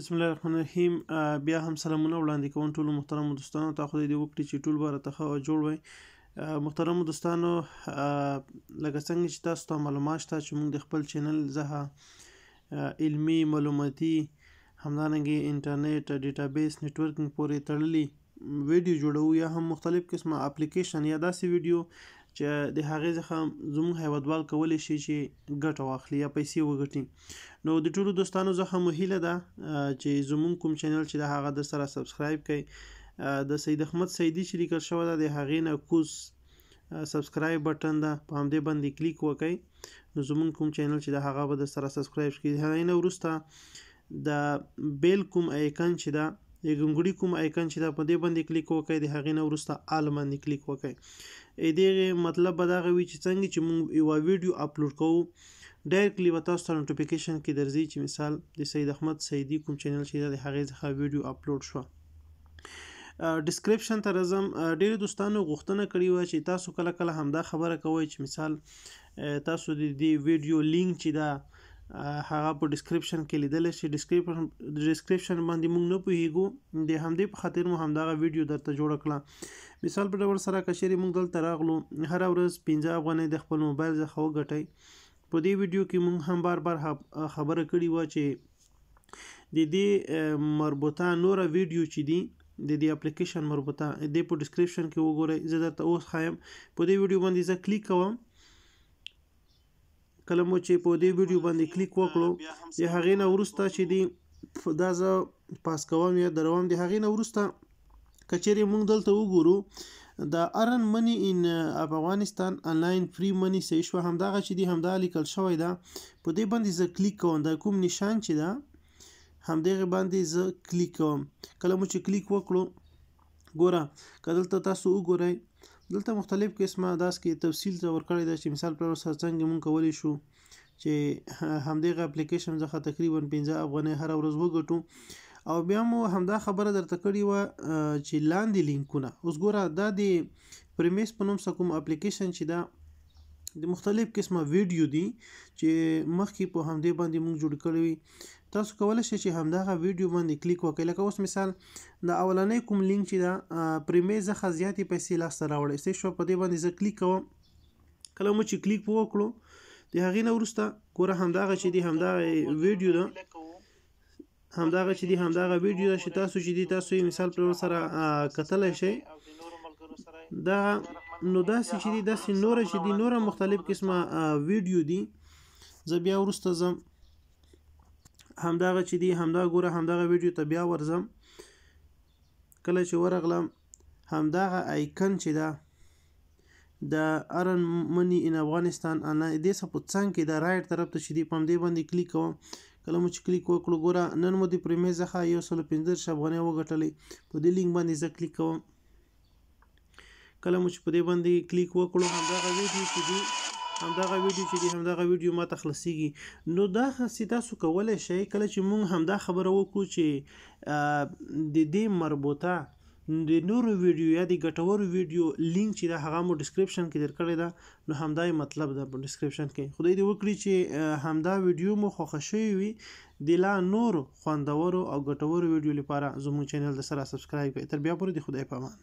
بسم الله الرحمن الرحیم بیا هم سلامونه وړاندې کوم ټولو محترمو دوستانو ته خدای دې وکړي چې ټول بار ته خو جوړ وي محترمو دوستانو لکه څنګه چې تاسو ته معلومات شته چې موږ د خپل چینل زه علمی معلوماتي همدارنګه انټرنیټ ډیټابیس نتورکینګ پورې تړلي ویډیو جوړو یا هم مختلف قسمه اپلیکیشن یا داسې ویډیو چې د هغې څخه زموږ هیوادوال کولی شي چې ګټه واخلي یا پیسې وګټي نو د ټولو دوستانو څخه مو هیله ده چې زموږ کوم چینل چې د هغه د سره سبسکرایب کړئ د سید احمد سیدي چې لیکل شوی ده د هغې نه کوز سبسکرایب بټن ده په همدې باندې کلیک وکړئ نو زموږ کوم چینل چې د هغه به در سره سبسکرایب کړئ هغې نه وروسته د بیل کوم ایکن چې ده یا ګنګړي کوم آیکن چې دا په دې باندې کلیک وکړئ د هغې نه وروسته آل باندې کلیک وکړئ دغه مطلب به دا وي چې څنګه چې موږ یو ویډیو اپلوډ کوو ډایرکټلی به تاسو ته نوټیفیکیشن کې درځي چې مثال د سید احمد سیدی کوم چینل چې دا د هغې څخه ویډیو اپلوډ شو ډسکرپشن ته راځم ډیرو دوستانو غوښتنه کړې و چې تاسو کله کله همدا خبره کوئ چې مثال تاسو د دې ویډیو لینک چې دا هغه په ډسکرپشن کې لیدل شي ډسکرپشن ډسکرپشن باندې موږ نه پوهیږو د همدې په خاطر مو همدغه ویډیو درته جوړ کړل مثال په ډول سره کشري موږ دلته راغلو هر ورځ 15 افغانۍ د خپل موبایل څخه وګټئ په دې ویډیو کې موږ هم بار بار خبره کړې و چې د دې مربوطه نور ویډیو چې دی د دې اپلیکیشن مربوطه د په ډسکرپشن کې وګورئ زه درته اوس خایم په دې ویډیو باندې زه کلیک کوم کله مو چې په دې ویډیو باندې کلیک وکړو د هغې نه وروسته چې دی دا زه پاس کوم یا دروم د هغې نه وروسته کچېرې موږ دلته وګورو د ارن منی ان افغانستان انلاین فری منی صحیح شو همدغه چې دی همدا لیکل شوی ده په دې باندې زه کلیک کوم دا کوم نشان چې ده همدغه باندې زه کلیک کوم کله مو چې کلیک وکړو ګوره که دلته تاسو وګورئ دلته مختلف قسمه داس کې تفصیل ته ورکړی دا چې مثال پر سره څنګه مونږ کولی شو چې همدغه اپلیکیشن څخه تقریبا 15 افغانۍ هر ورځ وګټو او بیا مو همدا خبره درته کړې و چې لاندې لینکونه اوس ګوره دا د پریمیس په نوم کوم اپلیکیشن چې دا د مختلف قسمه ویډیو دي چې مخکې په همدې باندې موږ جوړ کړی وي تاسو کولی شئ چې همدغه ویډیو باندې کلیک وکړئ لکه اوس مثال د اولنۍ کوم لینک چې دا پریمې څخه زیاتې پیسې لاسته راوړی ستې شو په دې باندې زه کلیک کوم کله مو چې کلیک وکړو د هغې نه وروسته ګوره همدغه چې دی همدغه ویډیو ده همدغه چې دی همدغه ویډیو ده چې تاسو چې دی تاسو مثال پر سره کتلی شئ دا نو داسې چې دي داسې نور چې دي نور مختلف قسمه ویډیو دي زه بیا ورسته زم همداغه چې دي همدا ګوره همداغه ویډیو ته بیا ورزم کله چې ورغلم همداغه آیکن چې ده د ارن منی ان افغانستان انا دې سپوت څنګه کې د رائټ طرف ته شدي پم دې باندې کلیک کوم کله مو چې کلیک وکړو ګوره نن مو د پریمې ځخه یو سل پنځه شبونه وګټلې په دې لینک باندې ځکه کلیک کوم کله مو چې په دې باندې کلیک وکړو همدغه ویډیو چې دی همدغه ویډیو چې دی همدغه ویډیو ماته خلاصيږي نو دا خاصی تاسو کولای شئ کله چې مونږ همدا خبره وکړو چې د دې مربوطه د نورو ویډیو یا د ګټورو ویډیو لینک چې دا هغه مو ډسکرپشن کې درکړی دا نو همدای مطلب دا په ډسکرپشن کې خدای دې وکړي چې همدا ویډیو مو خوښ شوی وي د لا نور خوندورو او ګټورو ویډیو لپاره زموږ چینل د سره سبسکرایب کړئ تر بیا پورې د خدای پامان